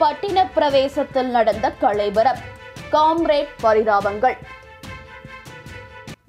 பட்டின பிரவேசத்தில் நடந்த கலைபரம் காம்ரேட் பரிதாபங்கள்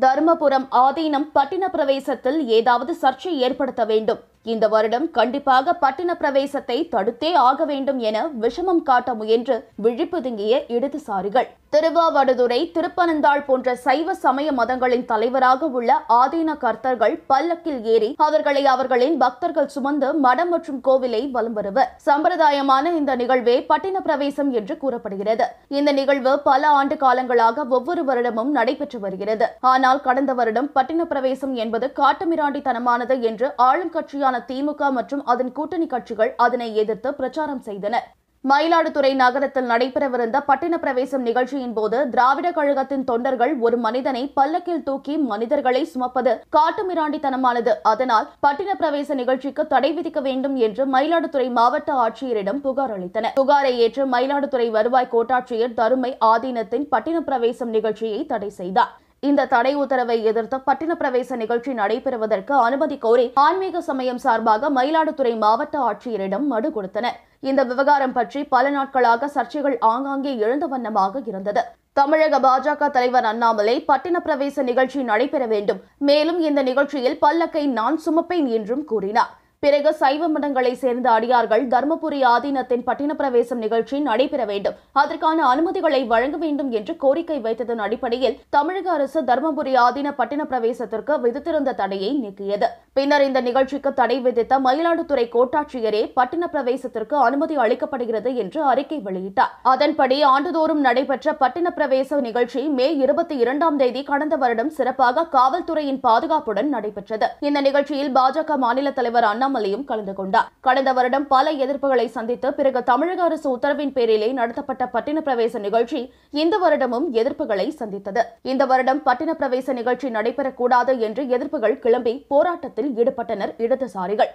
தருமபுரம் ஆதீனம் பட்டின பிரவேசத்தில் ஏதாவது சர்ச்சை ஏற்படுத்த வேண்டும் இந்த வருடம் கண்டிப்பாக பட்டின பிரவேசத்தை தடுத்தே ஆக வேண்டும் என விஷமம் காட்ட முயன்று விழிப்புதுங்கிய இடதுசாரிகள் திருவாவடுதுறை திருப்பனந்தாள் போன்ற சைவ சமய மதங்களின் தலைவராக உள்ள ஆதீன கர்த்தர்கள் பல்லக்கில் ஏறி அவர்களை அவர்களின் பக்தர்கள் சுமந்து மடம் மற்றும் கோவிலை வலம் வருவர் சம்பிரதாயமான இந்த நிகழ்வே பட்டின பிரவேசம் என்று கூறப்படுகிறது இந்த நிகழ்வு பல ஆண்டு காலங்களாக ஒவ்வொரு வருடமும் நடைபெற்று வருகிறது ஆனால் கடந்த வருடம் பட்டின பிரவேசம் என்பது காட்டுமிராண்டித்தனமானது என்று ஆளும் கட்சியான திமுக மற்றும் அதன் கூட்டணி கட்சிகள் அதனை எதிர்த்து பிரச்சாரம் செய்தனர் மயிலாடுதுறை நகரத்தில் நடைபெறவிருந்த பட்டின பிரவேசம் நிகழ்ச்சியின் போது திராவிட கழகத்தின் தொண்டர்கள் ஒரு மனிதனை பல்லக்கில் தூக்கி மனிதர்களை சுமப்பது காட்டுமிராண்டித்தனமானது அதனால் பட்டின பிரவேச நிகழ்ச்சிக்கு தடை விதிக்க வேண்டும் என்று மயிலாடுதுறை மாவட்ட ஆட்சியரிடம் புகார் அளித்தனர் புகாரை ஏற்று மயிலாடுதுறை வருவாய் கோட்டாட்சியர் தருமை ஆதீனத்தின் பட்டின பிரவேசம் நிகழ்ச்சியை தடை செய்தார் இந்த தடை உத்தரவை எதிர்த்து பட்டின பிரவேச நிகழ்ச்சி நடைபெறுவதற்கு அனுமதி கோரி ஆன்மீக சமயம் சார்பாக மயிலாடுதுறை மாவட்ட ஆட்சியரிடம் மனு கொடுத்தனர் இந்த விவகாரம் பற்றி பல நாட்களாக சர்ச்சைகள் ஆங்காங்கே எழுந்த வண்ணமாக இருந்தது தமிழக பாஜக தலைவர் அண்ணாமலை பட்டின பிரவேச நிகழ்ச்சி நடைபெற வேண்டும் மேலும் இந்த நிகழ்ச்சியில் பல்லக்கை நான் சுமப்பேன் என்றும் கூறினார் பிறகு சைவ மடங்களை சேர்ந்த அடியார்கள் தர்மபுரி ஆதீனத்தின் பட்டினப்பிரவேசம் நிகழ்ச்சி நடைபெற வேண்டும் அதற்கான அனுமதிகளை வழங்க வேண்டும் என்று கோரிக்கை வைத்ததன் அடிப்படையில் தமிழக அரசு தர்மபுரி ஆதீன பட்டினப்பிரவேசத்திற்கு விதித்திருந்த தடையை நீக்கியது பின்னர் இந்த நிகழ்ச்சிக்கு தடை விதித்த மயிலாடுதுறை கோட்டாட்சியரே பட்டினப்பிரவேசத்திற்கு அனுமதி அளிக்கப்படுகிறது என்று அறிக்கை வெளியிட்டார் அதன்படி ஆண்டுதோறும் நடைபெற்ற பட்டினப்பிரவேச நிகழ்ச்சி மே இருபத்தி இரண்டாம் தேதி கடந்த வருடம் சிறப்பாக காவல்துறையின் பாதுகாப்புடன் நடைபெற்றது இந்த நிகழ்ச்சியில் பாஜக மாநில தலைவர் அண்ணா அண்ணாமலையும் கலந்து கொண்டார் கடந்த வருடம் பல எதிர்ப்புகளை சந்தித்து பிறகு தமிழக அரசு உத்தரவின் பேரிலே நடத்தப்பட்ட பட்டின பிரவேச நிகழ்ச்சி இந்த வருடமும் எதிர்ப்புகளை சந்தித்தது இந்த வருடம் பட்டின பிரவேச நிகழ்ச்சி நடைபெறக்கூடாது என்று எதிர்ப்புகள் கிளம்பி போராட்டத்தில் ஈடுபட்டனர் இடதுசாரிகள்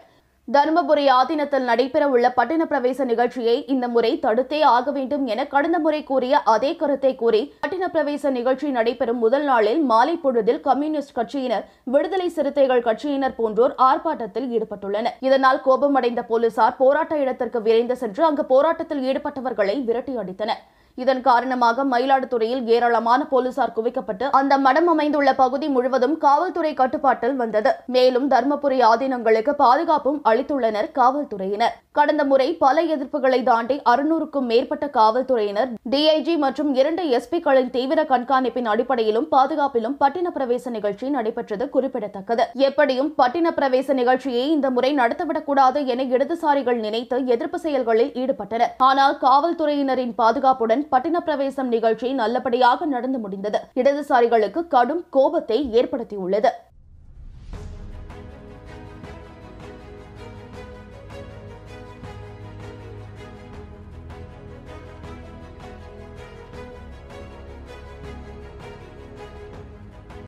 தருமபுரி ஆதீனத்தில் நடைபெறவுள்ள பட்டின பிரவேச நிகழ்ச்சியை இந்த முறை தடுத்தே ஆக வேண்டும் என கடந்த முறை கூறிய அதே கருத்தை கூறி பட்டின பிரவேச நிகழ்ச்சி நடைபெறும் முதல் நாளில் மாலை பொழுதில் கம்யூனிஸ்ட் கட்சியினர் விடுதலை சிறுத்தைகள் கட்சியினர் போன்றோர் ஆர்ப்பாட்டத்தில் ஈடுபட்டுள்ளனர் இதனால் கோபமடைந்த போலீசார் போராட்ட இடத்திற்கு விரைந்து சென்று அங்கு போராட்டத்தில் ஈடுபட்டவர்களை விரட்டி இதன் காரணமாக மயிலாடுதுறையில் ஏராளமான போலீசார் குவிக்கப்பட்டு அந்த மடம் அமைந்துள்ள பகுதி முழுவதும் காவல்துறை கட்டுப்பாட்டில் வந்தது மேலும் தர்மபுரி ஆதீனங்களுக்கு பாதுகாப்பும் அளித்துள்ளனர் காவல்துறையினர் கடந்த முறை பல எதிர்ப்புகளை தாண்டி அறுநூறுக்கும் மேற்பட்ட காவல்துறையினர் டிஐஜி மற்றும் இரண்டு எஸ்பிக்களின் தீவிர கண்காணிப்பின் அடிப்படையிலும் பாதுகாப்பிலும் பட்டின பிரவேச நிகழ்ச்சி நடைபெற்றது குறிப்பிடத்தக்கது எப்படியும் பட்டின பிரவேச நிகழ்ச்சியை இந்த முறை நடத்தவிடக்கூடாது என இடதுசாரிகள் நினைத்து எதிர்ப்பு செயல்களில் ஈடுபட்டனர் ஆனால் காவல்துறையினரின் பாதுகாப்புடன் பட்டின பிரவேசம் நிகழ்ச்சி நல்லபடியாக நடந்து முடிந்தது இடதுசாரிகளுக்கு கடும் கோபத்தை ஏற்படுத்தியுள்ளது